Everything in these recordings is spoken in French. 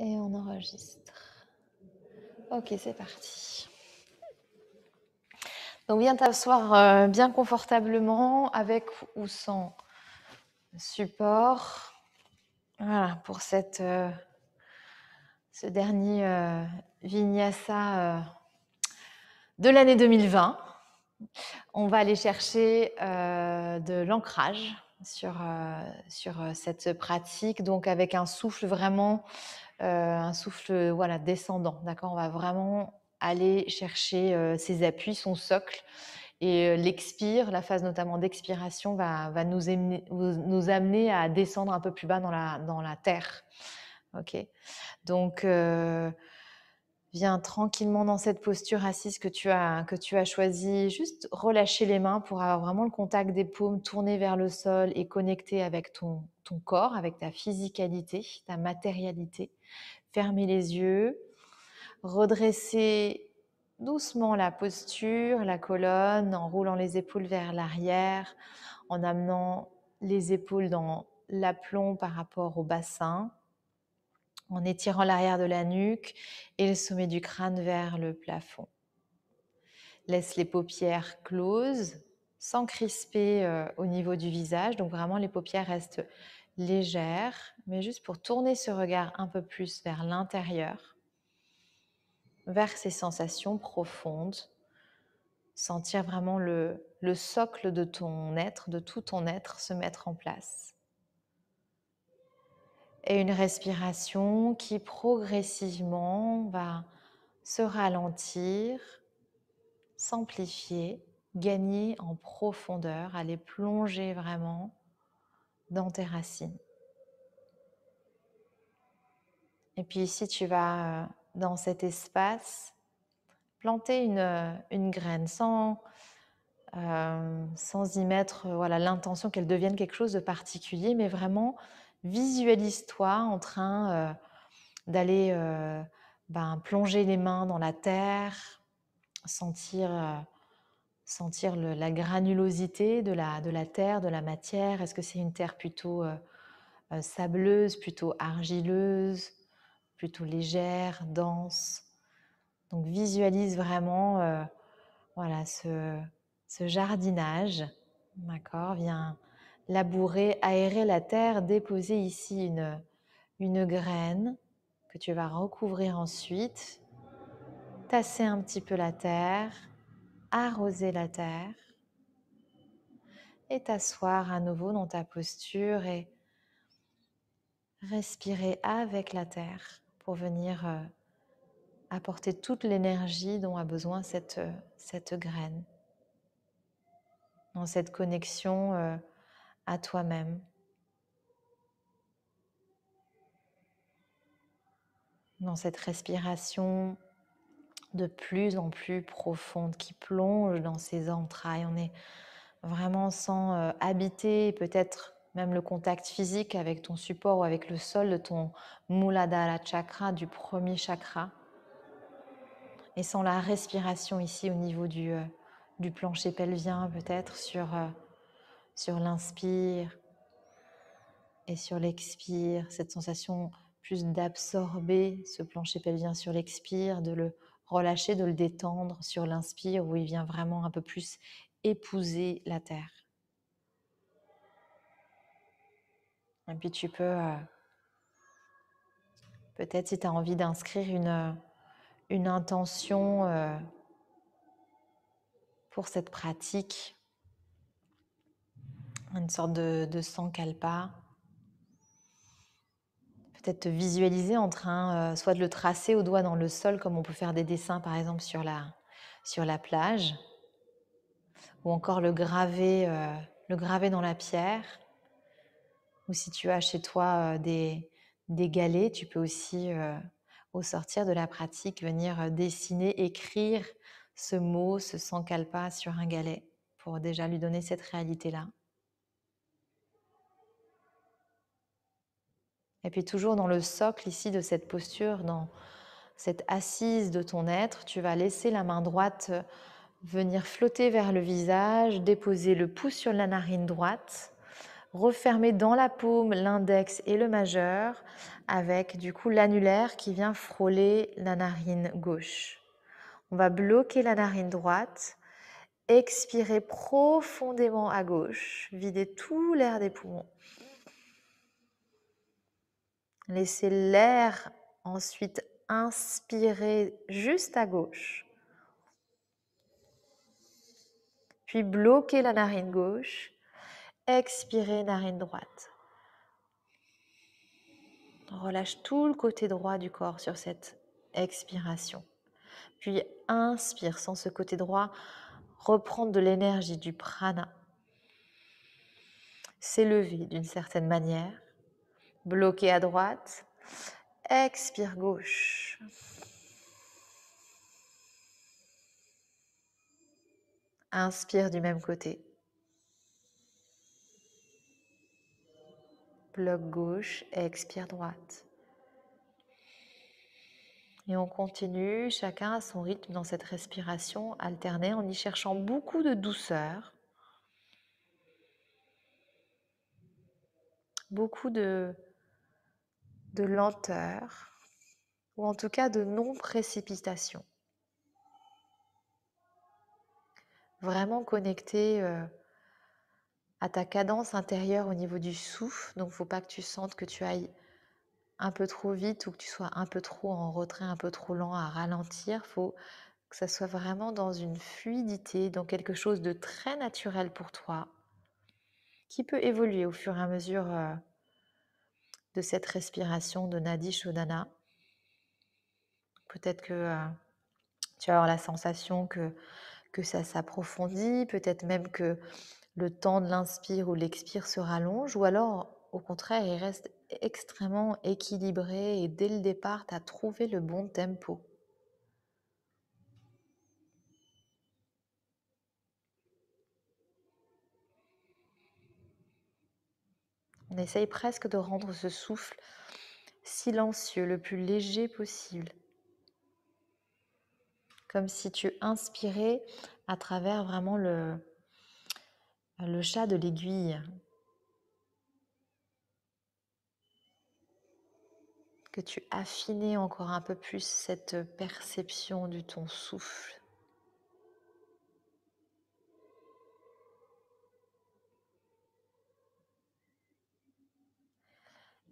Et on enregistre. Ok, c'est parti. Donc viens t'asseoir euh, bien confortablement avec ou sans support. Voilà, pour cette, euh, ce dernier euh, vinyasa de l'année 2020. On va aller chercher de l'ancrage sur, sur cette pratique, donc avec un souffle vraiment euh, un souffle voilà descendant. D'accord, on va vraiment aller chercher euh, ses appuis, son socle. Et euh, l'expire, la phase notamment d'expiration, va, nous, amener, nous, amener, à descendre un peu plus bas dans la, dans la terre. Ok. Donc, viens tranquillement dans cette posture assise que tu as que tu as choisie. Juste relâcher les mains pour avoir vraiment le contact des paumes tournées vers le sol et connecter avec ton ton corps, avec ta physicalité, ta matérialité. Fermez les yeux, redressez doucement la posture, la colonne, en roulant les épaules vers l'arrière, en amenant les épaules dans l'aplomb par rapport au bassin, en étirant l'arrière de la nuque et le sommet du crâne vers le plafond. Laisse les paupières closes, sans crisper euh, au niveau du visage, donc vraiment les paupières restent légère, mais juste pour tourner ce regard un peu plus vers l'intérieur, vers ces sensations profondes, sentir vraiment le, socle de ton être, de tout ton être se mettre en place. Et une respiration qui progressivement va se ralentir, s'amplifier, gagner en profondeur, aller plonger vraiment dans tes racines. Et puis ici, tu vas, euh, dans cet espace, planter une, euh, une graine sans, euh, sans y mettre voilà l'intention qu'elle devienne quelque chose de particulier, mais vraiment visualise-toi en train d'aller ben, plonger les mains dans la terre, sentir sentir la granulosité de la, terre, de la matière. Est-ce que c'est une terre plutôt euh, euh, sableuse, plutôt argileuse, plutôt légère, dense Donc visualise vraiment euh, voilà, ce, jardinage. D'accord Viens labourer, aérer la terre, déposer ici une graine que tu vas recouvrir ensuite, tasser un petit peu la terre arroser la terre et t'asseoir à nouveau dans ta posture et respirer avec la terre pour venir euh, apporter toute l'énergie dont a besoin cette, euh, cette graine, dans cette connexion euh, à toi-même. dans cette respiration de plus en plus profonde qui plonge dans ses entrailles. On est vraiment sans euh, habiter, peut-être même le contact physique avec ton support ou avec le sol de ton Muladhara chakra, du premier chakra. Et sans la respiration ici au niveau du, euh, plancher pelvien, peut-être sur, euh, sur l'inspire et sur l'expire, cette sensation plus d'absorber ce plancher pelvien sur l'expire, de le relâcher, de le détendre sur l'inspire où il vient vraiment un peu plus épouser la terre. Et puis tu peux, euh, peut-être si tu as envie d'inscrire une, euh, intention euh, pour cette pratique, une sorte de, de sankalpa, peut te visualiser en train euh, soit de le tracer au doigt dans le sol, comme on peut faire des dessins par exemple sur la, sur la plage, ou encore le graver, euh, le graver dans la pierre. Ou si tu as chez toi euh, des, des, galets, tu peux aussi, au sortir de la pratique, venir dessiner, écrire ce mot, ce sankalpa sur un galet, pour déjà lui donner cette réalité-là. Et puis toujours dans le socle ici de cette posture, dans cette assise de ton être, tu vas laisser la main droite euh, venir flotter vers le visage, déposer le pouce sur la narine droite, refermer dans la paume l'index et le majeur, avec du coup l'annulaire qui vient frôler la narine gauche. On va bloquer la narine droite, expirer profondément à gauche, vider tout l'air des poumons. Laissez l'air ensuite inspirer juste à gauche. Puis bloquez la narine gauche. Expirez narine droite. relâche tout le côté droit du corps sur cette expiration. Puis inspire, sans ce côté droit, reprendre de l'énergie du prana. S'élever d'une certaine manière bloqué à droite. Expire gauche. Inspire du même côté. Bloque gauche, expire droite. Et on continue chacun à son rythme dans cette respiration alternée en y cherchant beaucoup de douceur, beaucoup de, de lenteur ou en tout cas de non-précipitation. Vraiment connecté euh, à ta cadence intérieure au niveau du souffle, donc faut pas que tu sentes que tu ailles un peu trop vite ou que tu sois un peu trop en retrait, un peu trop lent à ralentir, faut que ça soit vraiment dans une fluidité, dans quelque chose de très naturel pour toi, qui peut évoluer au fur et à mesure euh, de cette respiration de Nadi Shodana, Peut-être que euh, tu vas la sensation que, que ça s'approfondit, peut-être même que le temps de l'inspire ou l'expire se rallonge, ou alors au contraire, il reste extrêmement équilibré et dès le départ, tu as trouvé le bon tempo. On essaye presque de rendre ce souffle silencieux, le plus léger possible. Comme si tu inspirais à travers vraiment le, chat de l'aiguille. Que tu affinais encore un peu plus cette perception de ton souffle.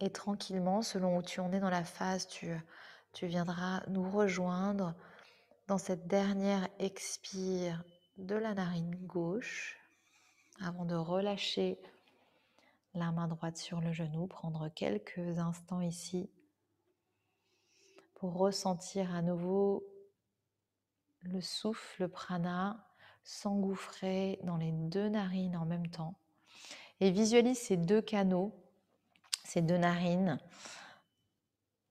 Et tranquillement, selon où tu en es dans la phase, tu, tu viendras nous rejoindre dans cette dernière expire de la narine gauche avant de relâcher la main droite sur le genou, prendre quelques instants ici pour ressentir à nouveau le souffle le prana s'engouffrer dans les deux narines en même temps et visualise ces deux canaux ces deux narines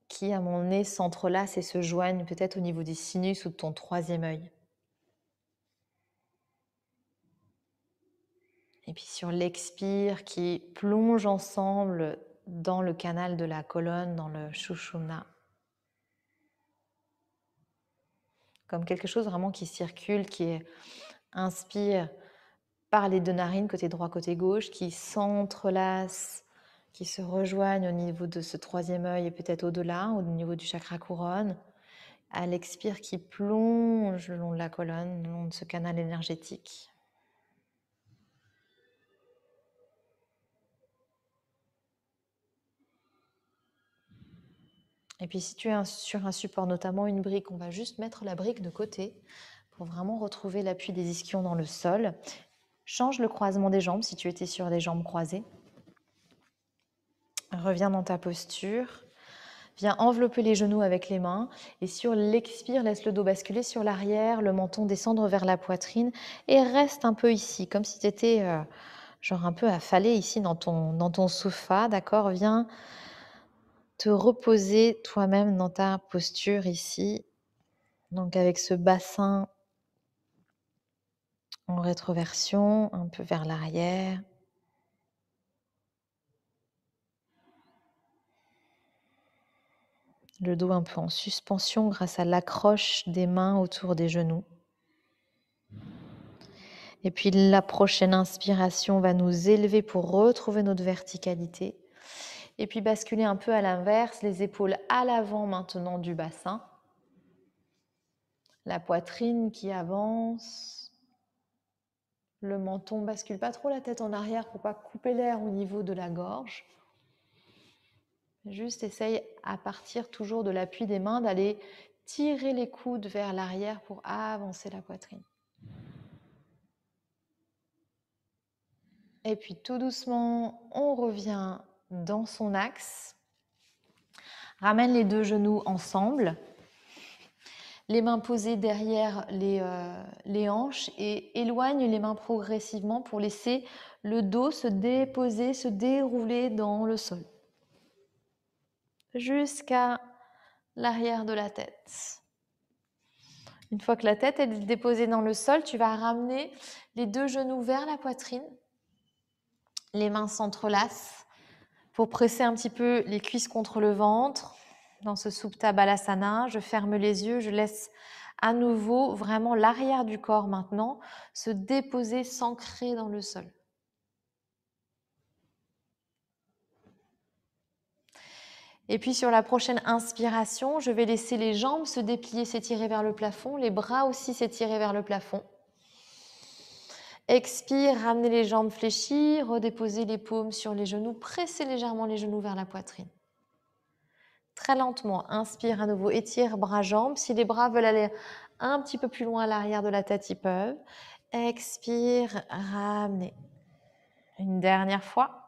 qui, à mon nez, s'entrelacent et se joignent peut-être au niveau des sinus ou de ton troisième œil. Et puis sur l'expire qui plonge ensemble dans le canal de la colonne, dans le shushumna. Comme quelque chose vraiment qui circule, qui inspire par les deux narines, côté droit, côté gauche, qui s'entrelacent qui se rejoignent au niveau de ce troisième œil et peut-être au-delà, au niveau du chakra couronne. À l'expire qui plonge le long de la colonne, le long de ce canal énergétique. Et puis si tu es sur un support, notamment une brique, on va juste mettre la brique de côté pour vraiment retrouver l'appui des ischions dans le sol. Change le croisement des jambes si tu étais sur des jambes croisées. Reviens dans ta posture. Viens envelopper les genoux avec les mains et sur l'expire, laisse le dos basculer sur l'arrière, le menton descendre vers la poitrine et reste un peu ici, comme si tu étais euh, genre un peu affalé ici dans ton, dans ton sofa, d'accord Viens te reposer toi-même dans ta posture ici, donc avec ce bassin en rétroversion, un peu vers l'arrière. le dos un peu en suspension grâce à l'accroche des mains autour des genoux. Et puis la prochaine inspiration va nous élever pour retrouver notre verticalité. Et puis basculer un peu à l'inverse, les épaules à l'avant maintenant du bassin. La poitrine qui avance. Le menton bascule pas trop la tête en arrière pour pas couper l'air au niveau de la gorge. Juste essaye à partir toujours de l'appui des mains d'aller tirer les coudes vers l'arrière pour avancer la poitrine. Et puis tout doucement, on revient dans son axe. Ramène les deux genoux ensemble, les mains posées derrière les, euh, les hanches et éloigne les mains progressivement pour laisser le dos se déposer, se dérouler dans le sol jusqu'à l'arrière de la tête. Une fois que la tête est déposée dans le sol, tu vas ramener les deux genoux vers la poitrine. Les mains s'entrelacent pour presser un petit peu les cuisses contre le ventre. Dans ce Supta Balasana, je ferme les yeux, je laisse à nouveau vraiment l'arrière du corps maintenant se déposer, s'ancrer dans le sol. Et puis sur la prochaine inspiration, je vais laisser les jambes se déplier, s'étirer vers le plafond, les bras aussi s'étirer vers le plafond. Expire, ramener les jambes fléchies, redéposez les paumes sur les genoux, pressez légèrement les genoux vers la poitrine. Très lentement, inspire à nouveau, étire bras-jambes. Si les bras veulent aller un petit peu plus loin à l'arrière de la tête, ils peuvent. Expire, ramener. Une dernière fois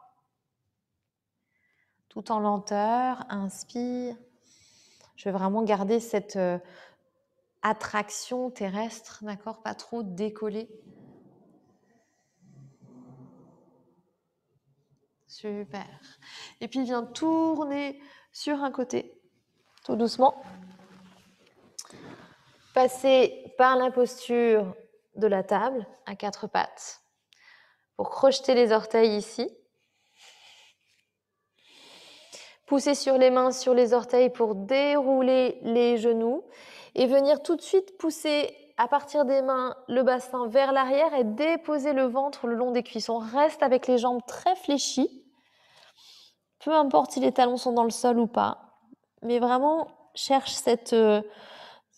en lenteur. Inspire. Je vais vraiment garder cette euh, attraction terrestre, d'accord Pas trop décoller. Super. Et puis vient tourner sur un côté, tout doucement. Passer par la posture de la table à quatre pattes pour crocheter les orteils ici. pousser sur les mains, sur les orteils pour dérouler les genoux et venir tout de suite pousser à partir des mains le bassin vers l'arrière et déposer le ventre le long des cuissons. reste avec les jambes très fléchies, peu importe si les talons sont dans le sol ou pas, mais vraiment cherche euh,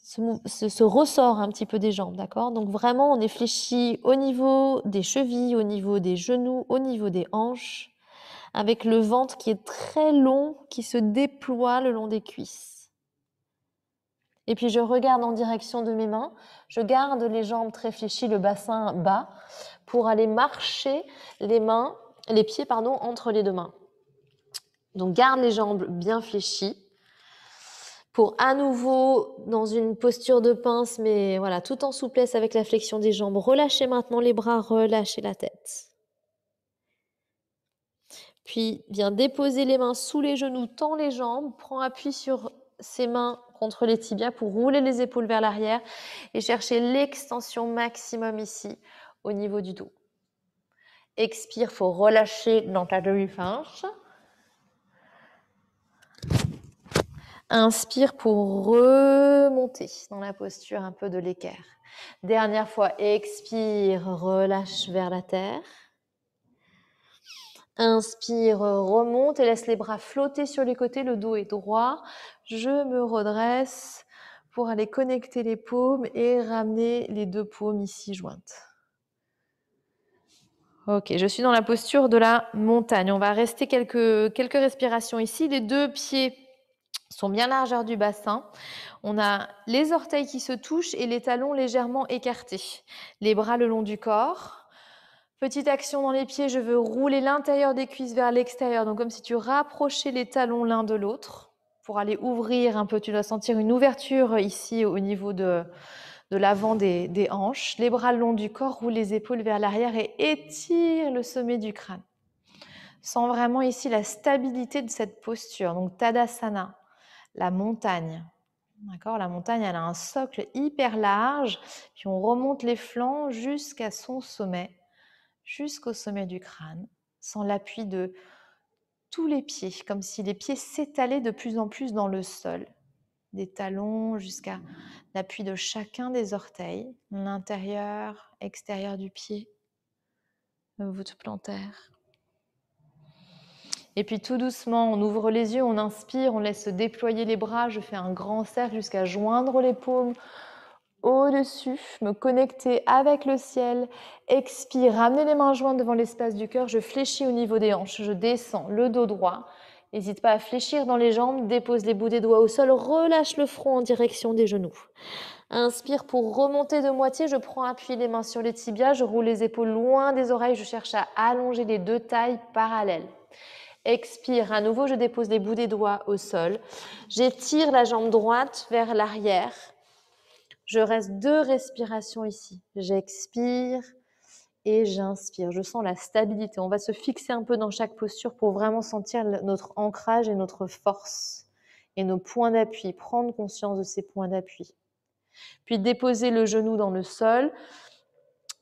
ce, ce, ressort un petit peu des jambes, d'accord Donc vraiment, on est fléchi au niveau des chevilles, au niveau des genoux, au niveau des hanches avec le ventre qui est très long, qui se déploie le long des cuisses. Et puis je regarde en direction de mes mains, je garde les jambes très fléchies, le bassin bas, pour aller marcher les mains, les pieds pardon, entre les deux mains. Donc garde les jambes bien fléchies pour à nouveau dans une posture de pince, mais voilà, tout en souplesse avec la flexion des jambes. Relâchez maintenant les bras, relâchez la tête. Puis viens déposer les mains sous les genoux, tend les jambes, prends appui sur ses mains contre les tibias pour rouler les épaules vers l'arrière et chercher l'extension maximum ici au niveau du dos. Expire, faut relâcher dans ta demi-finche. Inspire pour remonter dans la posture un peu de l'équerre. Dernière fois, expire, relâche vers la terre. Inspire, euh, remonte et laisse les bras flotter sur les côtés, le dos est droit. Je me redresse pour aller connecter les paumes et ramener les deux paumes ici jointes. Ok, je suis dans la posture de la montagne. On va rester quelques, quelques respirations ici. Les deux pieds sont bien largeurs du bassin. On a les orteils qui se touchent et les talons légèrement écartés. Les bras le long du corps. Petite action dans les pieds, je veux rouler l'intérieur des cuisses vers l'extérieur, donc comme si tu rapprochais les talons l'un de l'autre pour aller ouvrir un peu. Tu dois sentir une ouverture ici au niveau de, l'avant des, des hanches. Les bras le long du corps, roule les épaules vers l'arrière et étire le sommet du crâne. Sens vraiment ici la stabilité de cette posture. Donc Tadasana, la montagne. D'accord La montagne, elle a un socle hyper large, puis on remonte les flancs jusqu'à son sommet jusqu'au sommet du crâne, sans l'appui de tous les pieds, comme si les pieds s'étalaient de plus en plus dans le sol, des talons jusqu'à l'appui de chacun des orteils, l'intérieur, extérieur du pied, voûte plantaire. Et puis tout doucement, on ouvre les yeux, on inspire, on laisse se déployer les bras, je fais un grand cercle jusqu'à joindre les paumes au-dessus, me connecter avec le ciel. Expire, ramenez les mains jointes devant l'espace du cœur. Je fléchis au niveau des hanches, je descends, le dos droit. N'hésite pas à fléchir dans les jambes, dépose les bouts des doigts au sol, relâche le front en direction des genoux. Inspire pour remonter de moitié, je prends appui les mains sur les tibias, je roule les épaules loin des oreilles, je cherche à allonger les deux tailles parallèles. Expire, à nouveau je dépose les bouts des doigts au sol. J'étire la jambe droite vers l'arrière. Je reste deux respirations ici. J'expire et j'inspire. Je sens la stabilité. On va se fixer un peu dans chaque posture pour vraiment sentir notre ancrage et notre force et nos points d'appui. Prendre conscience de ces points d'appui. Puis déposer le genou dans le sol.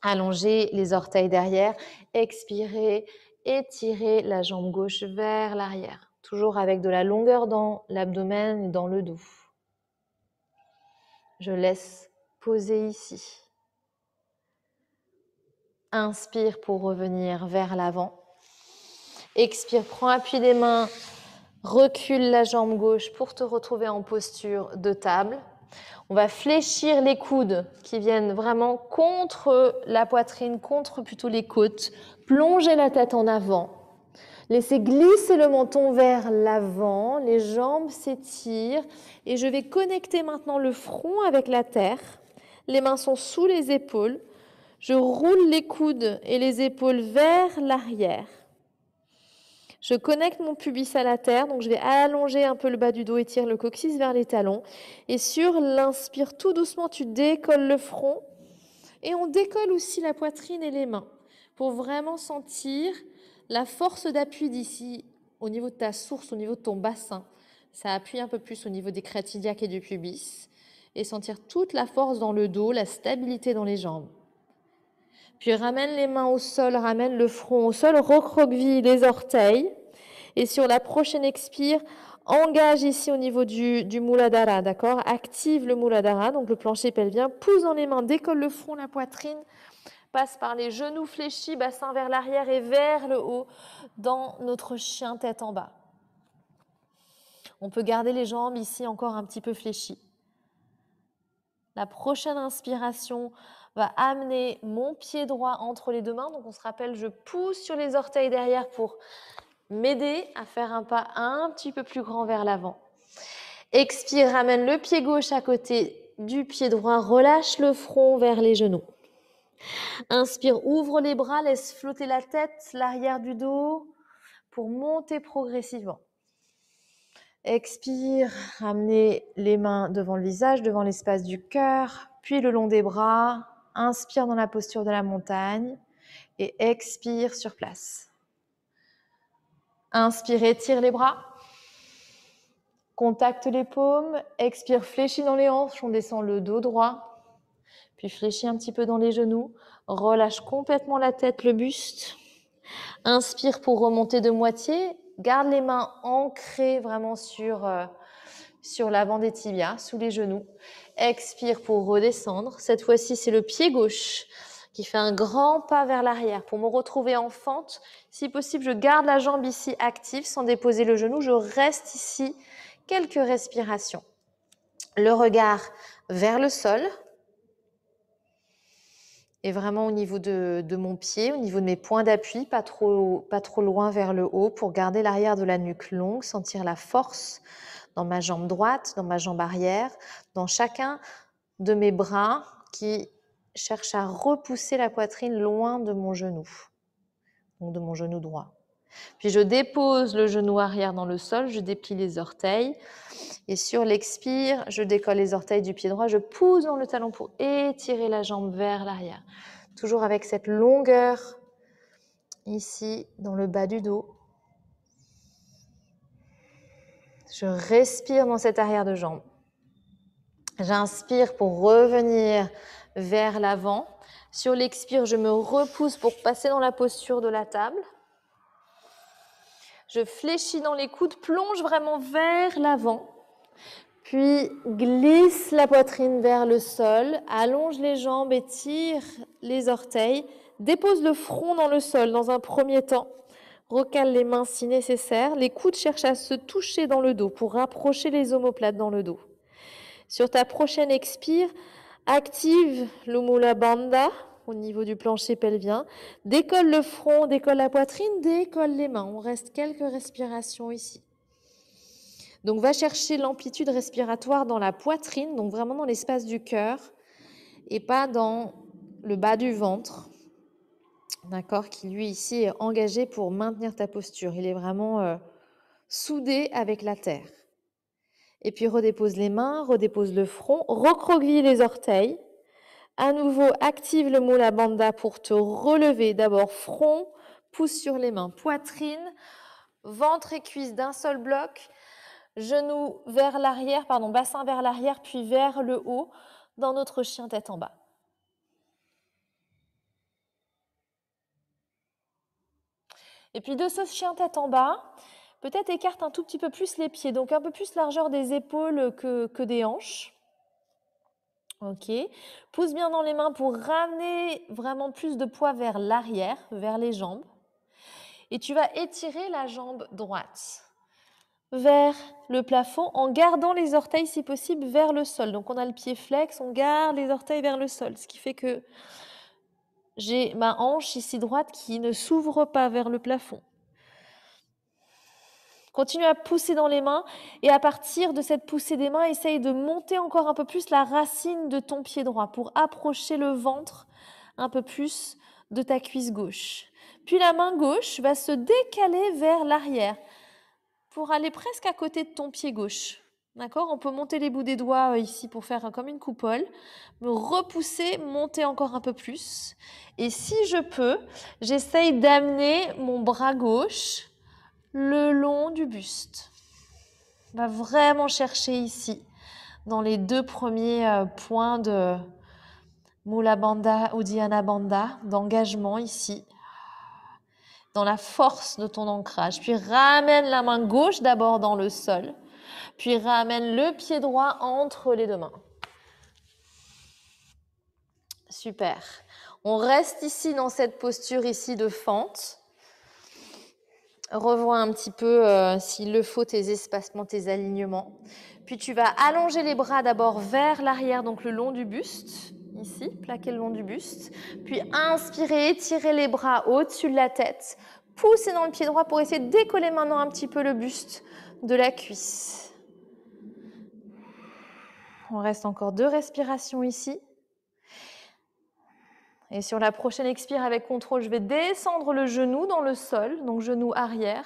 Allonger les orteils derrière. Expirer. Étirer la jambe gauche vers l'arrière. Toujours avec de la longueur dans l'abdomen et dans le dos je laisse poser ici. Inspire pour revenir vers l'avant. Expire, prends appui des mains, recule la jambe gauche pour te retrouver en posture de table. On va fléchir les coudes qui viennent vraiment contre la poitrine, contre plutôt les côtes. Plongez la tête en avant. Laissez glisser le menton vers l'avant, les jambes s'étirent et je vais connecter maintenant le front avec la terre. Les mains sont sous les épaules. Je roule les coudes et les épaules vers l'arrière. Je connecte mon pubis à la terre, donc je vais allonger un peu le bas du dos et tirer le coccyx vers les talons. Et sur l'inspire, tout doucement, tu décolles le front et on décolle aussi la poitrine et les mains pour vraiment sentir la force d'appui d'ici, au niveau de ta source, au niveau de ton bassin, ça appuie un peu plus au niveau des créatidiaques et du pubis. Et sentir toute la force dans le dos, la stabilité dans les jambes. Puis ramène les mains au sol, ramène le front au sol, recroqueville les orteils. Et sur la prochaine expire, engage ici au niveau du, du Muladhara, d'accord Active le Muladhara, donc le plancher pelvien, pousse dans les mains, décolle le front, la poitrine, passe par les genoux fléchis, bassin vers l'arrière et vers le haut dans notre chien tête en bas. On peut garder les jambes ici encore un petit peu fléchies. La prochaine inspiration va amener mon pied droit entre les deux mains. Donc on se rappelle, je pousse sur les orteils derrière pour m'aider à faire un pas un petit peu plus grand vers l'avant. Expire, ramène le pied gauche à côté du pied droit, relâche le front vers les genoux. Inspire, ouvre les bras, laisse flotter la tête, l'arrière du dos pour monter progressivement. Expire, ramenez les mains devant le visage, devant l'espace du cœur, puis le long des bras. Inspire dans la posture de la montagne et expire sur place. Inspire, étire les bras. Contacte les paumes. Expire, fléchis dans les hanches. On descend le dos droit. Puis fléchis un petit peu dans les genoux. Relâche complètement la tête, le buste. Inspire pour remonter de moitié. Garde les mains ancrées vraiment sur, euh, sur l'avant des tibias, sous les genoux. Expire pour redescendre. Cette fois-ci, c'est le pied gauche qui fait un grand pas vers l'arrière. Pour me retrouver en fente, si possible, je garde la jambe ici active sans déposer le genou. Je reste ici quelques respirations. Le regard vers le sol et vraiment au niveau de, mon pied, au niveau de mes points d'appui, pas trop, pas trop loin vers le haut pour garder l'arrière de la nuque longue, sentir la force dans ma jambe droite, dans ma jambe arrière, dans chacun de mes bras qui cherchent à repousser la poitrine loin de mon genou, donc de mon genou droit. Puis je dépose le genou arrière dans le sol, je déplie les orteils. Et sur l'expire, je décolle les orteils du pied droit, je pousse dans le talon pour étirer la jambe vers l'arrière. Toujours avec cette longueur ici dans le bas du dos. Je respire dans cette arrière de jambe. J'inspire pour revenir vers l'avant. Sur l'expire, je me repousse pour passer dans la posture de la table. Je fléchis dans les coudes, plonge vraiment vers l'avant. Puis glisse la poitrine vers le sol, allonge les jambes, étire les orteils, dépose le front dans le sol dans un premier temps, recale les mains si nécessaire, les coudes cherchent à se toucher dans le dos pour rapprocher les omoplates dans le dos. Sur ta prochaine expire, active l'umula bandha, au niveau du plancher pelvien. Décolle le front, décolle la poitrine, décolle les mains. On reste quelques respirations ici. Donc va chercher l'amplitude respiratoire dans la poitrine, donc vraiment dans l'espace du cœur et pas dans le bas du ventre. D'accord Qui lui ici est engagé pour maintenir ta posture. Il est vraiment euh, soudé avec la terre. Et puis redépose les mains, redépose le front, recroqueville les orteils. À nouveau, active le moula banda pour te relever. D'abord front, pouce sur les mains, poitrine, ventre et cuisse d'un seul bloc, genou vers l'arrière, pardon, bassin vers l'arrière, puis vers le haut dans notre chien tête en bas. Et puis de ce chien tête en bas, peut-être écarte un tout petit peu plus les pieds, donc un peu plus largeur des épaules que des hanches. Ok. Pousse bien dans les mains pour ramener vraiment plus de poids vers l'arrière, vers les jambes. Et tu vas étirer la jambe droite vers le plafond en gardant les orteils si possible vers le sol. Donc on a le pied flex, on garde les orteils vers le sol, ce qui fait que j'ai ma hanche ici droite qui ne s'ouvre pas vers le plafond. Continue à pousser dans les mains et à partir de cette poussée des mains, essaye de monter encore un peu plus la racine de ton pied droit pour approcher le ventre un peu plus de ta cuisse gauche. Puis la main gauche va se décaler vers l'arrière pour aller presque à côté de ton pied gauche. D'accord On peut monter les bouts des doigts euh, ici pour faire euh, comme une coupole, me repousser, monter encore un peu plus. Et si je peux, j'essaye d'amener mon bras gauche le long du buste. va vraiment chercher ici, dans les deux premiers euh, points de Mula banda ou Dhyana d'engagement ici, dans la force de ton ancrage. Puis ramène la main gauche d'abord dans le sol, puis ramène le pied droit entre les deux mains. Super. On reste ici dans cette posture ici de fente revois un petit peu, euh, s'il le faut, tes espacements, tes alignements. Puis tu vas allonger les bras d'abord vers l'arrière, donc le long du buste, ici, plaquer le long du buste. Puis inspirer, étirer les bras au-dessus de la tête. poussez dans le pied droit pour essayer de décoller maintenant un petit peu le buste de la cuisse. On reste encore deux respirations ici. Et sur la prochaine expire avec contrôle, je vais descendre le genou dans le sol, donc genou arrière,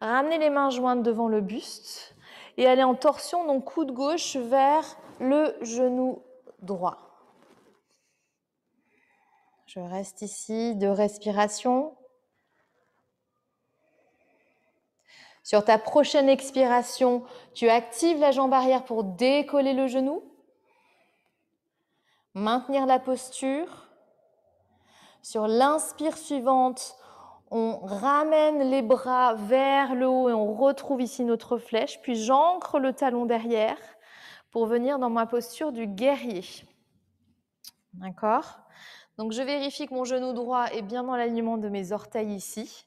ramener les mains jointes devant le buste et aller en torsion, donc coude gauche vers le genou droit. Je reste ici, de respiration. Sur ta prochaine expiration, tu actives la jambe arrière pour décoller le genou, maintenir la posture sur l'inspire suivante, on ramène les bras vers le haut et on retrouve ici notre flèche. Puis j'ancre le talon derrière pour venir dans ma posture du guerrier. D'accord Donc je vérifie que mon genou droit est bien dans l'alignement de mes orteils ici.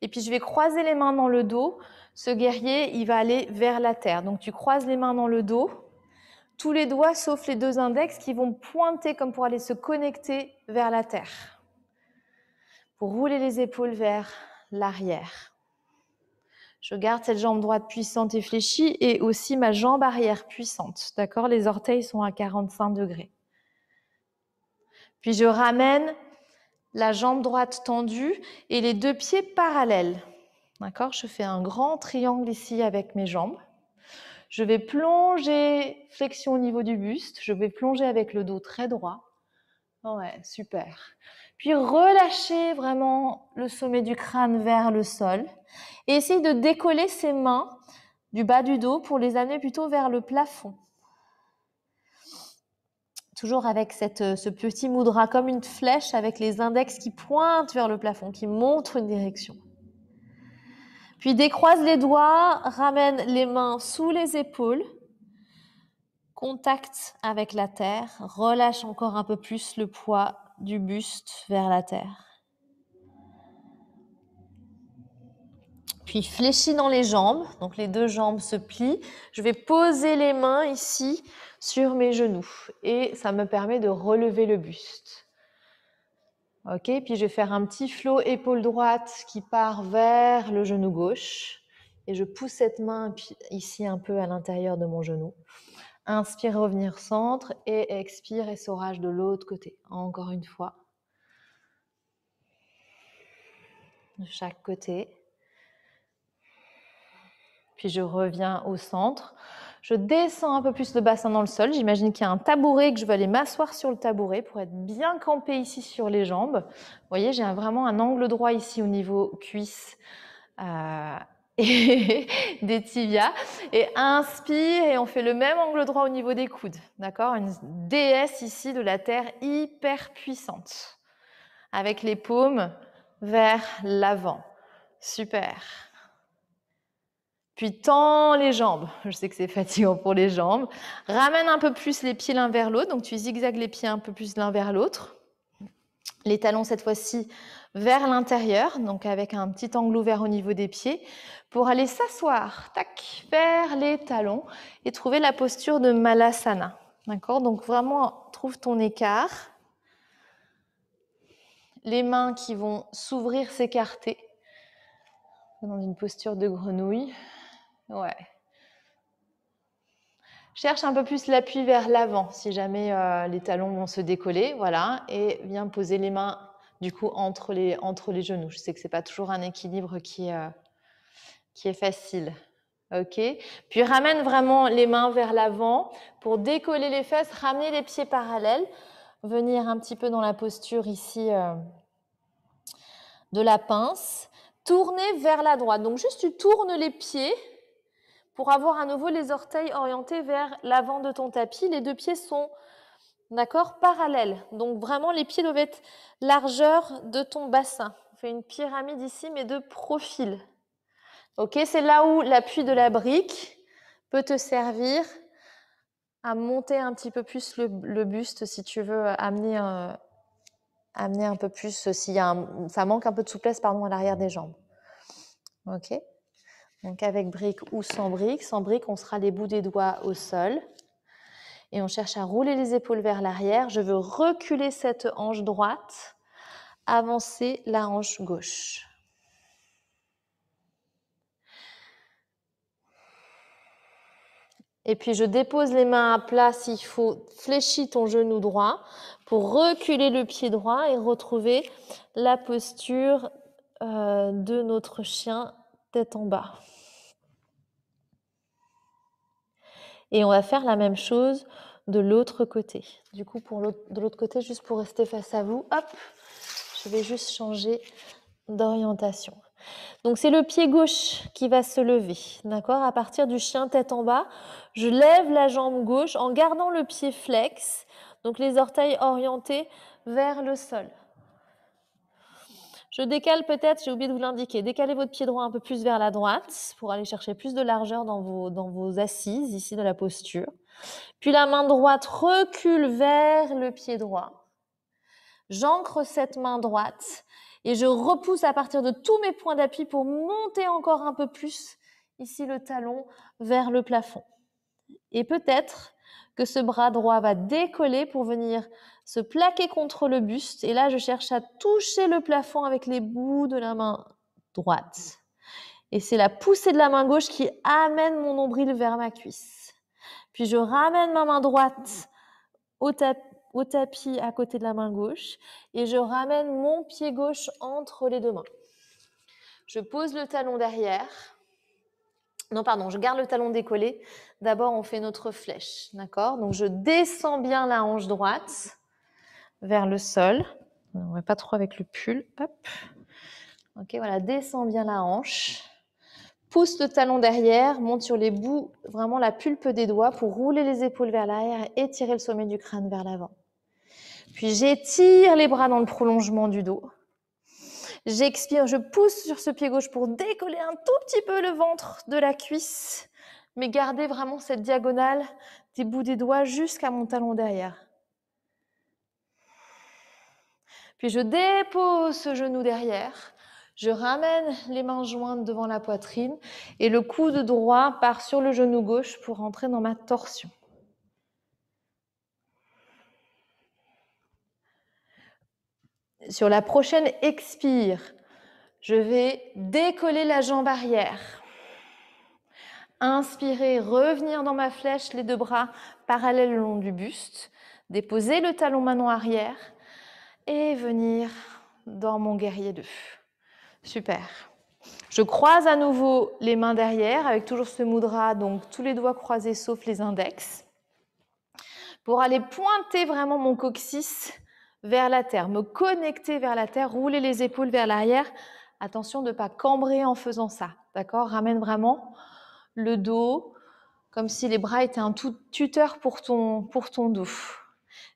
Et puis je vais croiser les mains dans le dos. Ce guerrier, il va aller vers la terre. Donc tu croises les mains dans le dos tous les doigts sauf les deux index qui vont pointer comme pour aller se connecter vers la terre. Pour rouler les épaules vers l'arrière. Je garde cette jambe droite puissante et fléchie et aussi ma jambe arrière puissante. D'accord Les orteils sont à 45 degrés. Puis je ramène la jambe droite tendue et les deux pieds parallèles. D'accord Je fais un grand triangle ici avec mes jambes. Je vais plonger, flexion au niveau du buste. Je vais plonger avec le dos très droit. Ouais, super. Puis relâchez vraiment le sommet du crâne vers le sol. Et essayez de décoller ses mains du bas du dos pour les amener plutôt vers le plafond. Toujours avec cette, euh, ce petit moudra comme une flèche avec les index qui pointent vers le plafond, qui montrent une direction. Puis décroise les doigts, ramène les mains sous les épaules, contact avec la terre, relâche encore un peu plus le poids du buste vers la terre. Puis fléchis dans les jambes, donc les deux jambes se plient. Je vais poser les mains ici sur mes genoux et ça me permet de relever le buste. Ok, puis je vais faire un petit flot épaule droite qui part vers le genou gauche. Et je pousse cette main ici un peu à l'intérieur de mon genou. Inspire, revenir centre et expire et s'orage de l'autre côté. Encore une fois. De chaque côté. Puis je reviens au centre. Je descends un peu plus le bassin dans le sol. J'imagine qu'il y a un tabouret, que je vais aller m'asseoir sur le tabouret pour être bien campé ici sur les jambes. Vous voyez, j'ai vraiment un angle droit ici au niveau cuisse. Euh, et des tibias. Et inspire et on fait le même angle droit au niveau des coudes. D'accord Une déesse ici de la terre hyper puissante. Avec les paumes vers l'avant. Super. Puis tends les jambes. Je sais que c'est fatigant pour les jambes. Ramène un peu plus les pieds l'un vers l'autre. Donc tu zigzags les pieds un peu plus l'un vers l'autre. Les talons cette fois-ci vers l'intérieur, donc avec un petit angle ouvert au niveau des pieds, pour aller s'asseoir, tac, vers les talons et trouver la posture de Malasana. D'accord Donc vraiment, trouve ton écart. Les mains qui vont s'ouvrir, s'écarter, dans une posture de grenouille. Ouais. Cherche un peu plus l'appui vers l'avant si jamais euh, les talons vont se décoller, voilà, et viens poser les mains du coup entre les, entre les genoux. Je sais que ce n'est pas toujours un équilibre qui, euh, qui est facile. Ok Puis ramène vraiment les mains vers l'avant pour décoller les fesses, ramener les pieds parallèles, venir un petit peu dans la posture ici euh, de la pince, tourner vers la droite. Donc juste tu tournes les pieds pour avoir à nouveau les orteils orientés vers l'avant de ton tapis, les deux pieds sont d'accord parallèles. Donc vraiment, les pieds doivent être largeur de ton bassin. On fait une pyramide ici, mais de profil. Ok, c'est là où l'appui de la brique peut te servir à monter un petit peu plus le, buste si tu veux euh, amener, euh, amener un peu plus, euh, s'il y a ça manque un peu de souplesse pardon, à l'arrière des jambes. Ok donc avec brique ou sans brique. Sans brique, on sera les bouts des doigts au sol. Et on cherche à rouler les épaules vers l'arrière. Je veux reculer cette hanche droite, avancer la hanche gauche. Et puis je dépose les mains à plat s'il faut. fléchir ton genou droit pour reculer le pied droit et retrouver la posture euh, de notre chien tête en bas. Et on va faire la même chose de l'autre côté. Du coup, pour de l'autre côté, juste pour rester face à vous, hop, je vais juste changer d'orientation. Donc c'est le pied gauche qui va se lever, d'accord À partir du chien tête en bas, je lève la jambe gauche en gardant le pied flex, donc les orteils orientés vers le sol, je décale peut-être, j'ai oublié de vous l'indiquer, décalez votre pied droit un peu plus vers la droite pour aller chercher plus de largeur dans vos, assises, ici de la posture. Puis la main droite recule vers le pied droit. J'ancre cette main droite et je repousse à partir de tous mes points d'appui pour monter encore un peu plus, ici le talon, vers le plafond. Et peut-être que ce bras droit va décoller pour venir se plaquer contre le buste. Et là, je cherche à toucher le plafond avec les bouts de la main droite. Et c'est la poussée de la main gauche qui amène mon nombril vers ma cuisse. Puis je ramène ma main droite au, au tapis à côté de la main gauche et je ramène mon pied gauche entre les deux mains. Je pose le talon derrière. Non, pardon, je garde le talon décollé. D'abord, on fait notre flèche, d'accord Donc, je descends bien la hanche droite vers le sol. On va pas trop avec le pull. Hop. Ok, voilà, descends bien la hanche. Pousse le talon derrière, monte sur les bouts, vraiment la pulpe des doigts pour rouler les épaules vers l'arrière et tirer le sommet du crâne vers l'avant. Puis j'étire les bras dans le prolongement du dos. J'expire, je pousse sur ce pied gauche pour décoller un tout petit peu le ventre de la cuisse, mais garder vraiment cette diagonale des bouts des doigts jusqu'à mon talon derrière. Puis je dépose ce genou derrière. Je ramène les mains jointes devant la poitrine et le coude droit part sur le genou gauche pour entrer dans ma torsion. Sur la prochaine expire, je vais décoller la jambe arrière. Inspirer, revenir dans ma flèche, les deux bras parallèles le long du buste. Déposer le talon manon arrière et venir dans mon guerrier 2. Super. Je croise à nouveau les mains derrière avec toujours ce mudra, donc tous les doigts croisés sauf les index, pour aller pointer vraiment mon coccyx vers la terre, me connecter vers la terre, rouler les épaules vers l'arrière. Attention de ne pas cambrer en faisant ça, d'accord Ramène vraiment le dos comme si les bras étaient un tuteur pour ton, pour ton dos.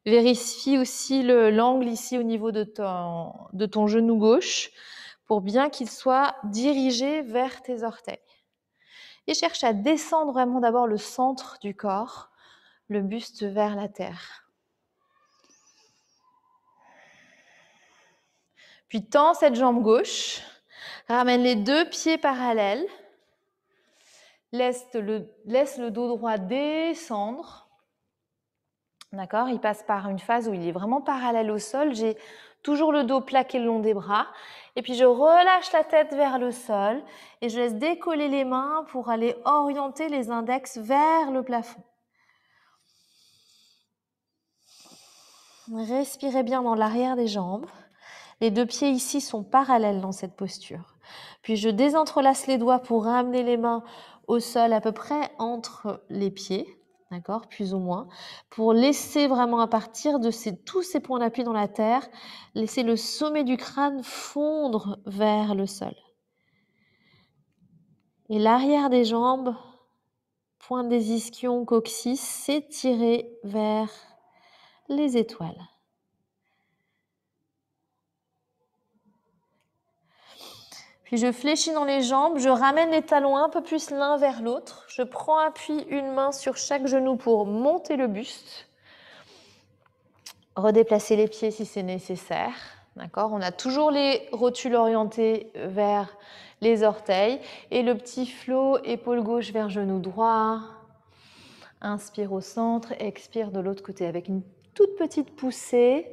Vérifie aussi l'angle ici au niveau de ton, genou gauche pour bien qu'il soit dirigé vers tes orteils. Et cherche à descendre vraiment d'abord le centre du corps, le buste vers la terre. Puis tend cette jambe gauche, ramène les deux pieds parallèles, laisse le dos droit descendre D'accord Il passe par une phase où il est vraiment parallèle au sol. J'ai toujours le dos plaqué le long des bras. Et puis je relâche la tête vers le sol et je laisse décoller les mains pour aller orienter les index vers le plafond. Respirez bien dans l'arrière des jambes. Les deux pieds ici sont parallèles dans cette posture. Puis je désentrelace les doigts pour ramener les mains au sol à peu près entre les pieds d'accord, plus ou moins, pour laisser vraiment à partir de tous ces points d'appui dans la terre, laisser le sommet du crâne fondre vers le sol. Et l'arrière des jambes, pointe des ischions, coccyx, s'étirer vers les étoiles. Puis je fléchis dans les jambes, je ramène les talons un peu plus l'un vers l'autre. Je prends appui une main sur chaque genou pour monter le buste. Redéplacer les pieds si c'est nécessaire. D'accord On a toujours les rotules orientées vers les orteils et le petit flot épaule gauche vers genou droit. Inspire au centre, expire de l'autre côté avec une toute petite poussée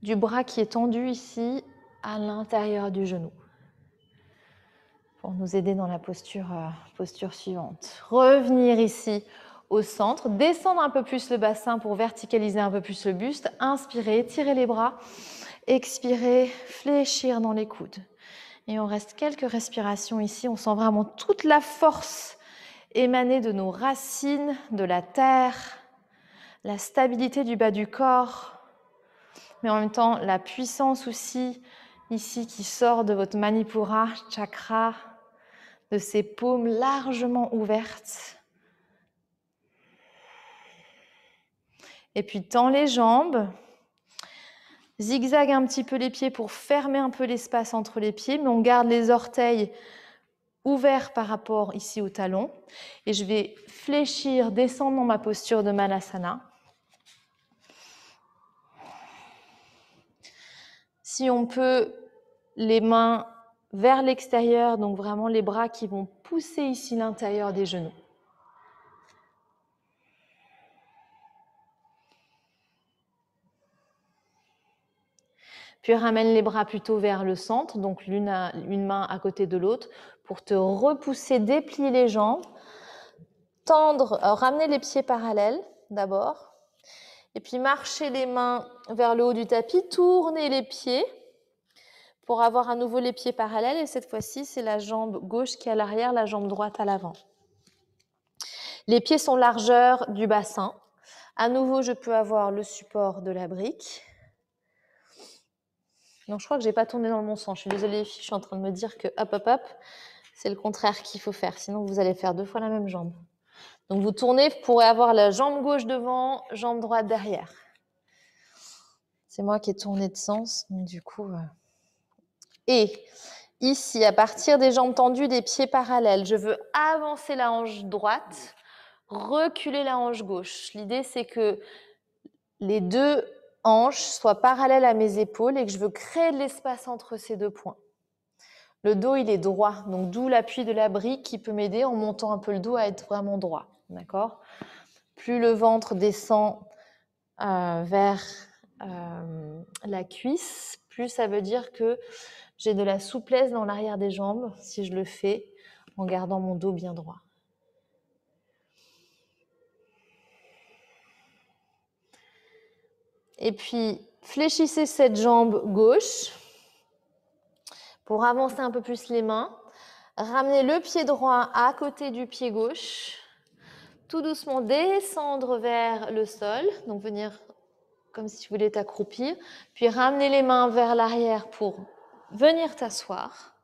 du bras qui est tendu ici à l'intérieur du genou pour nous aider dans la euh, posture, suivante. Revenir ici au centre, descendre un peu plus le bassin pour verticaliser un peu plus le buste, inspirer, tirer les bras, expirer, fléchir dans les coudes. Et on reste quelques respirations ici, on sent vraiment toute la force émaner de nos racines, de la terre, la stabilité du bas du corps, mais en même temps la puissance aussi ici qui sort de votre manipura, chakra, de ses paumes largement ouvertes. Et puis tend les jambes. Zigzague un petit peu les pieds pour fermer un peu l'espace entre les pieds, mais on garde les orteils ouverts par rapport ici au talon. Et je vais fléchir, descendre dans ma posture de Malasana. Si on peut, les mains vers l'extérieur, donc vraiment les bras qui vont pousser ici l'intérieur des genoux. Puis ramène les bras plutôt vers le centre, donc l'une une main à côté de l'autre, pour te repousser, déplier les jambes, tendre, euh, ramener les pieds parallèles d'abord, et puis marcher les mains vers le haut du tapis, tourner les pieds, pour avoir à nouveau les pieds parallèles et cette fois-ci, c'est la jambe gauche qui est à l'arrière, la jambe droite à l'avant. Les pieds sont largeur du bassin. À nouveau, je peux avoir le support de la brique. Non, je crois que n'ai pas tourné dans le bon sens. Je suis désolée, je suis en train de me dire que hop, hop, hop, c'est le contraire qu'il faut faire. Sinon, vous allez faire deux fois la même jambe. Donc, vous tournez, vous pourrez avoir la jambe gauche devant, jambe droite derrière. C'est moi qui ai tourné de sens, mais du coup. Euh, et ici, à partir des jambes tendues, des pieds parallèles, je veux avancer la hanche droite, reculer la hanche gauche. L'idée, c'est que les deux hanches soient parallèles à mes épaules et que je veux créer de l'espace entre ces deux points. Le dos, il est droit, donc d'où l'appui de la brique qui peut m'aider en montant un peu le dos à être vraiment droit. D'accord Plus le ventre descend euh, vers euh, la cuisse, plus ça veut dire que j'ai de la souplesse dans l'arrière des jambes si je le fais en gardant mon dos bien droit. Et puis, fléchissez cette jambe gauche pour avancer un peu plus les mains. Ramenez le pied droit à côté du pied gauche. Tout doucement descendre vers le sol, donc venir comme si tu voulais t'accroupir. Puis ramenez les mains vers l'arrière pour venir t'asseoir,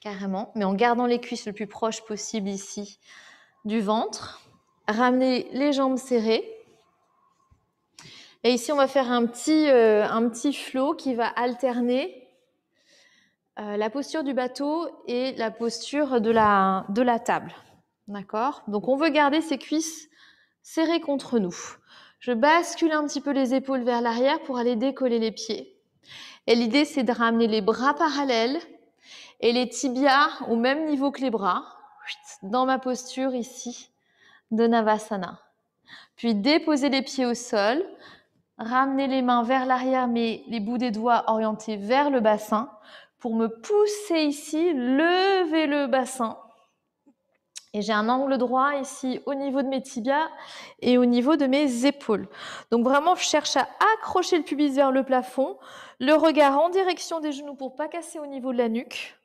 carrément, mais en gardant les cuisses le plus proche possible ici du ventre. Ramener les jambes serrées. Et ici, on va faire un petit, euh, un petit flow qui va alterner euh, la posture du bateau et la posture de la, de la table. D'accord Donc, on veut garder ses cuisses serrées contre nous. Je bascule un petit peu les épaules vers l'arrière pour aller décoller les pieds. Et l'idée, c'est de ramener les bras parallèles et les tibias au même niveau que les bras, dans ma posture ici de Navasana. Puis déposer les pieds au sol, ramener les mains vers l'arrière, mais les bouts des doigts orientés vers le bassin pour me pousser ici, lever le bassin et j'ai un angle droit ici au niveau de mes tibias et au niveau de mes épaules. Donc vraiment, je cherche à accrocher le pubis vers le plafond, le regard en direction des genoux pour pas casser au niveau de la nuque.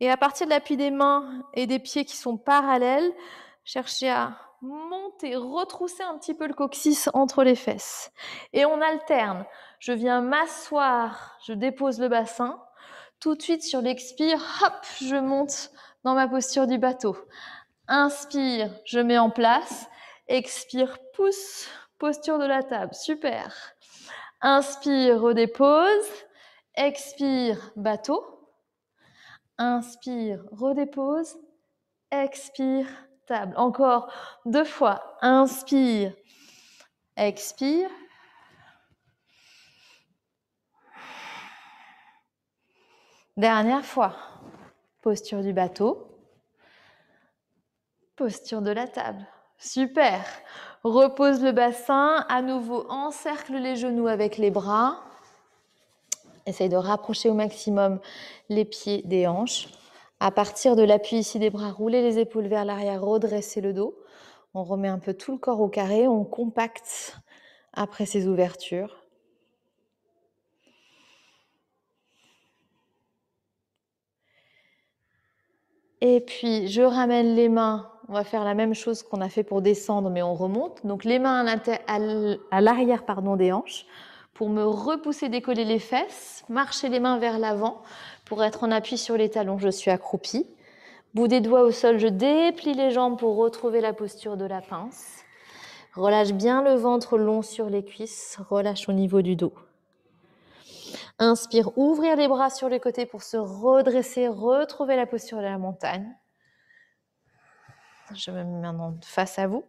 Et à partir de l'appui des mains et des pieds qui sont parallèles, cherche à monter, retrousser un petit peu le coccyx entre les fesses. Et on alterne. Je viens m'asseoir, je dépose le bassin. Tout de suite sur l'expire, hop, je monte dans ma posture du bateau. Inspire, je mets en place. Expire, pousse, posture de la table. Super. Inspire, redépose. Expire, bateau. Inspire, redépose. Expire, table. Encore deux fois. Inspire, expire. Dernière fois. Posture du bateau. Posture de la table. Super. Repose le bassin. À nouveau, encercle les genoux avec les bras. Essaye de rapprocher au maximum les pieds des hanches. À partir de l'appui ici des bras, roulez les épaules vers l'arrière, redressez le dos. On remet un peu tout le corps au carré, on compacte après ces ouvertures. Et puis, je ramène les mains. On va faire la même chose qu'on a fait pour descendre, mais on remonte. Donc, les mains à l'arrière des hanches pour me repousser, décoller les fesses, marcher les mains vers l'avant pour être en appui sur les talons. Je suis accroupie. Bout des doigts au sol, je déplie les jambes pour retrouver la posture de la pince. Relâche bien le ventre long sur les cuisses, relâche au niveau du dos. Inspire, ouvrir les bras sur les côtés pour se redresser, retrouver la posture de la montagne. Je me mets maintenant face à vous.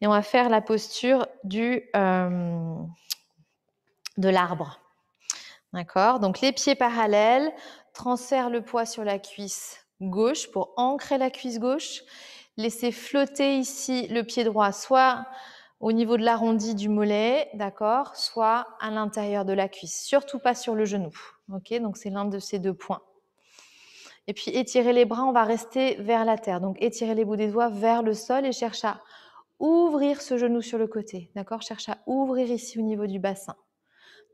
Et on va faire la posture du, euh, de l'arbre. D'accord Donc les pieds parallèles, transfère le poids sur la cuisse gauche pour ancrer la cuisse gauche. Laissez flotter ici le pied droit, soit au niveau de l'arrondi du mollet, d'accord, soit à l'intérieur de la cuisse, surtout pas sur le genou. OK Donc c'est l'un de ces deux points. Et puis étirer les bras, on va rester vers la terre. Donc étirer les bouts des doigts vers le sol et cherche à ouvrir ce genou sur le côté. D'accord Cherche à ouvrir ici au niveau du bassin.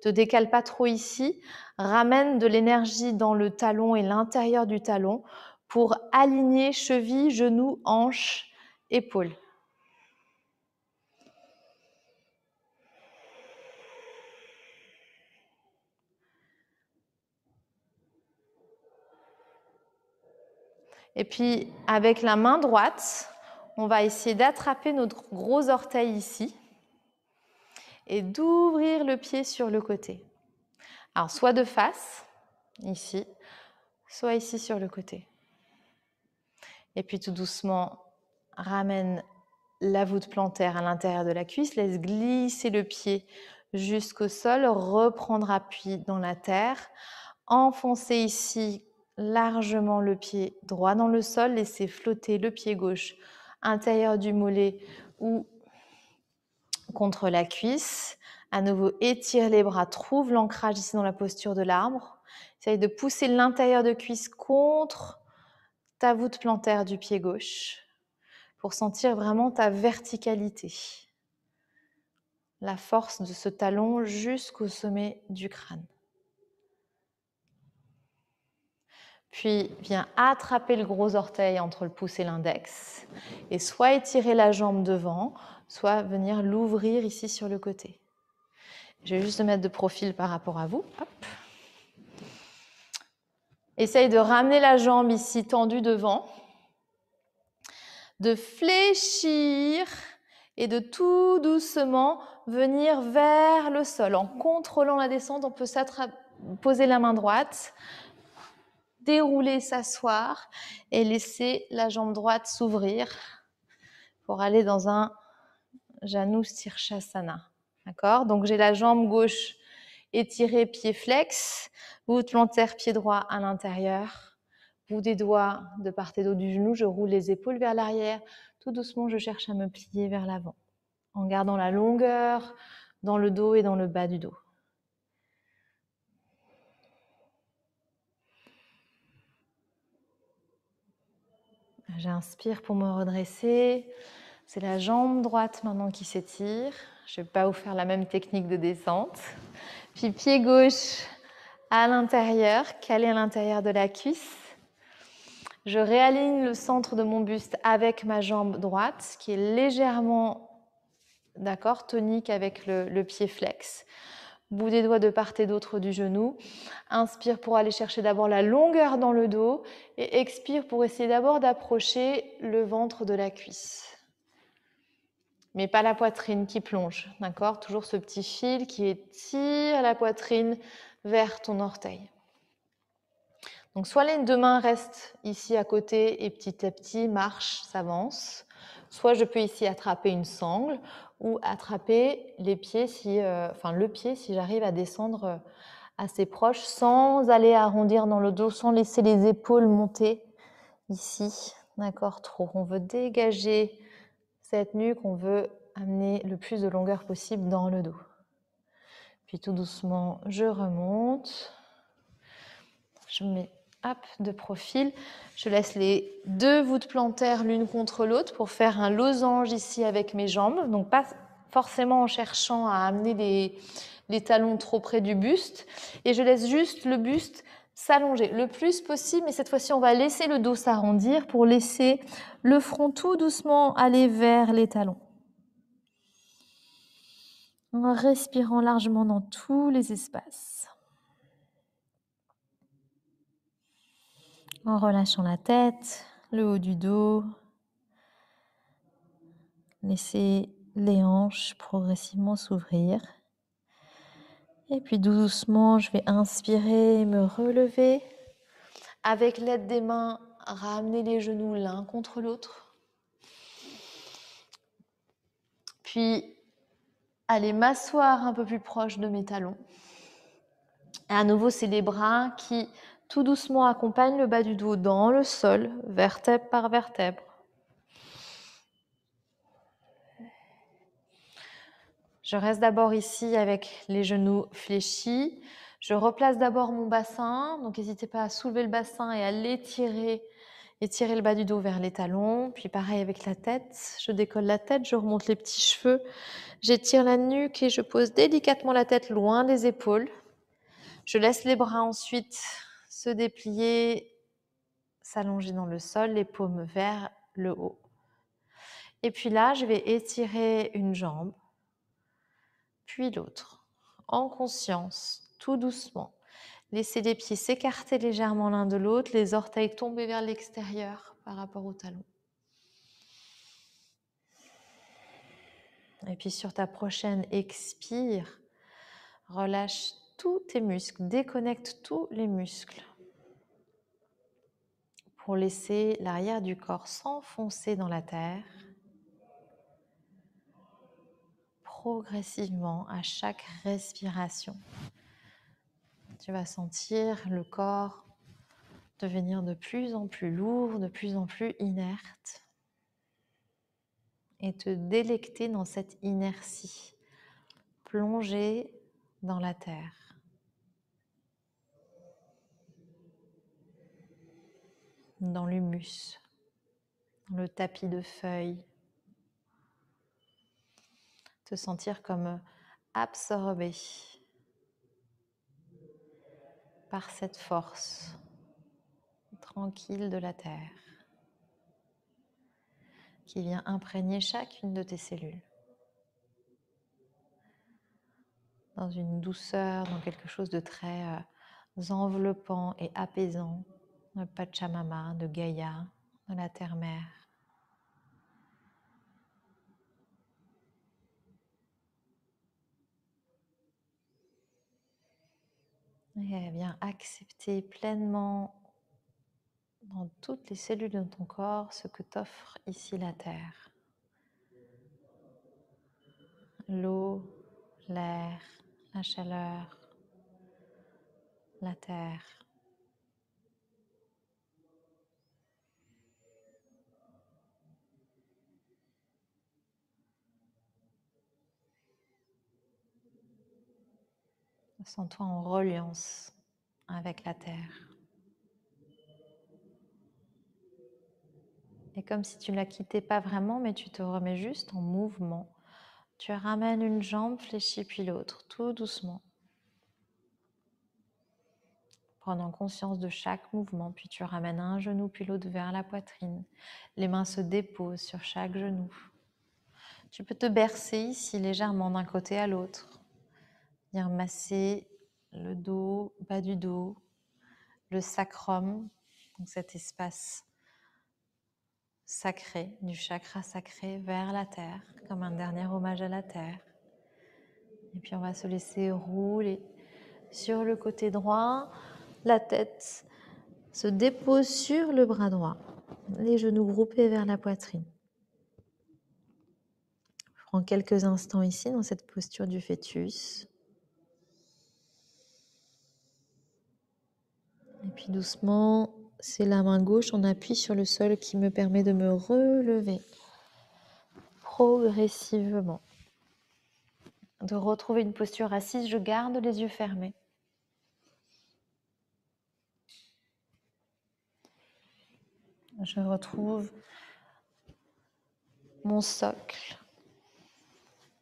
Te décale pas trop ici, ramène de l'énergie dans le talon et l'intérieur du talon pour aligner cheville, genou, hanche, épaule. Et puis, avec la main droite, on va essayer d'attraper notre gros orteil ici et d'ouvrir le pied sur le côté. Alors, soit de face, ici, soit ici sur le côté. Et puis, tout doucement, ramène la voûte plantaire à l'intérieur de la cuisse, laisse glisser le pied jusqu'au sol, reprendre appui dans la terre, enfoncer ici largement le pied droit dans le sol, laissez flotter le pied gauche intérieur du mollet ou contre la cuisse. À nouveau, étire les bras, trouve l'ancrage ici dans la posture de l'arbre. Essaye de pousser l'intérieur de cuisse contre ta voûte plantaire du pied gauche pour sentir vraiment ta verticalité. La force de ce talon jusqu'au sommet du crâne. puis viens attraper le gros orteil entre le pouce et l'index, et soit étirer la jambe devant, soit venir l'ouvrir ici sur le côté. Je vais juste me mettre de profil par rapport à vous. Essaye de ramener la jambe ici tendue devant, de fléchir et de tout doucement venir vers le sol. En contrôlant la descente, on peut poser la main droite, dérouler, s'asseoir et laisser la jambe droite s'ouvrir pour aller dans un Tirshasana. D'accord Donc j'ai la jambe gauche étirée, pied flex, voûte plantaire, pied droit à l'intérieur, bout des doigts de part et d'autre du genou, je roule les épaules vers l'arrière, tout doucement je cherche à me plier vers l'avant en gardant la longueur dans le dos et dans le bas du dos. J'inspire pour me redresser. C'est la jambe droite maintenant qui s'étire. Je ne vais pas vous faire la même technique de descente. Puis pied gauche à l'intérieur, calé à l'intérieur de la cuisse. Je réaligne le centre de mon buste avec ma jambe droite qui est légèrement d'accord, tonique avec le pied flex bout des doigts de part et d'autre du genou. Inspire pour aller chercher d'abord la longueur dans le dos et expire pour essayer d'abord d'approcher le ventre de la cuisse. Mais pas la poitrine qui plonge, d'accord Toujours ce petit fil qui étire la poitrine vers ton orteil. Donc soit les deux mains restent ici à côté et petit à petit marche, s'avance, Soit je peux ici attraper une sangle ou attraper les pieds si, euh, enfin le pied si j'arrive à descendre euh, assez proche sans aller arrondir dans le dos, sans laisser les épaules monter ici. D'accord, trop. On veut dégager cette nuque, on veut amener le plus de longueur possible dans le dos. Puis tout doucement, je remonte. Je mets de profil. Je laisse les deux voûtes plantaires l'une contre l'autre pour faire un losange ici avec mes jambes. Donc pas forcément en cherchant à amener les, les talons trop près du buste. Et je laisse juste le buste s'allonger le plus possible. Mais cette fois-ci, on va laisser le dos s'arrondir pour laisser le front tout doucement aller vers les talons. En respirant largement dans tous les espaces. en relâchant la tête, le haut du dos. Laissez les hanches progressivement s'ouvrir. Et puis doucement, je vais inspirer me relever. Avec l'aide des mains, ramener les genoux l'un contre l'autre. Puis aller m'asseoir un peu plus proche de mes talons. Et à nouveau, c'est les bras qui tout doucement, accompagne le bas du dos dans le sol, vertèbre par vertèbre. Je reste d'abord ici avec les genoux fléchis. Je replace d'abord mon bassin, donc n'hésitez pas à soulever le bassin et à l'étirer, étirer le bas du dos vers les talons. Puis pareil avec la tête, je décolle la tête, je remonte les petits cheveux, j'étire la nuque et je pose délicatement la tête loin des épaules. Je laisse les bras ensuite se déplier, s'allonger dans le sol, les paumes vers le haut. Et puis là, je vais étirer une jambe, puis l'autre, en conscience, tout doucement. Laissez les pieds s'écarter légèrement l'un de l'autre, les orteils tomber vers l'extérieur par rapport au talon. Et puis sur ta prochaine expire, relâche tous tes muscles, déconnecte tous les muscles pour laisser l'arrière du corps s'enfoncer dans la terre progressivement à chaque respiration. Tu vas sentir le corps devenir de plus en plus lourd, de plus en plus inerte et te délecter dans cette inertie, plonger dans la terre. dans l'humus, dans le tapis de feuilles. Te sentir comme absorbé par cette force tranquille de la Terre qui vient imprégner chacune de tes cellules dans une douceur, dans quelque chose de très euh, enveloppant et apaisant de Pachamama, de Gaïa, de la Terre-Mère. Et bien accepter pleinement dans toutes les cellules de ton corps ce que t'offre ici la terre. L'eau, l'air, la chaleur, la terre. Sens-toi en reliance avec la terre. Et comme si tu ne la quittais pas vraiment, mais tu te remets juste en mouvement. Tu ramènes une jambe fléchie puis l'autre, tout doucement. Prenant conscience de chaque mouvement, puis tu ramènes un genou puis l'autre vers la poitrine. Les mains se déposent sur chaque genou. Tu peux te bercer ici légèrement d'un côté à l'autre masser le dos, bas du dos, le sacrum, donc cet espace sacré, du chakra sacré vers la terre, comme un dernier hommage à la terre. Et puis on va se laisser rouler sur le côté droit. La tête se dépose sur le bras droit, les genoux groupés vers la poitrine. Je prends quelques instants ici dans cette posture du fœtus. Et puis doucement, c'est la main gauche, on appuie sur le sol qui me permet de me relever progressivement. De retrouver une posture assise, je garde les yeux fermés. Je retrouve mon socle,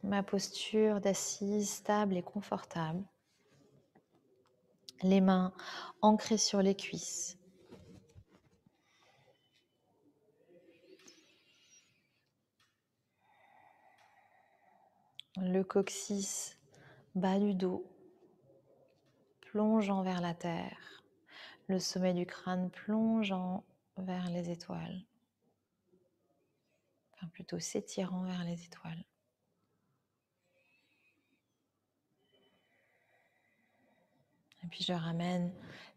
ma posture d'assise stable et confortable les mains ancrées sur les cuisses. Le coccyx bas du dos, plongeant vers la terre. Le sommet du crâne plongeant vers les étoiles. Enfin, plutôt s'étirant vers les étoiles. Et puis je ramène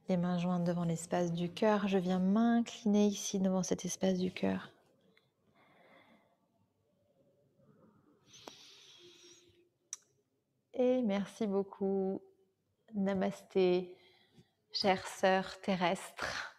les mains jointes devant l'espace du cœur. Je viens m'incliner ici devant cet espace du cœur. Et merci beaucoup. Namasté, chère sœur terrestre.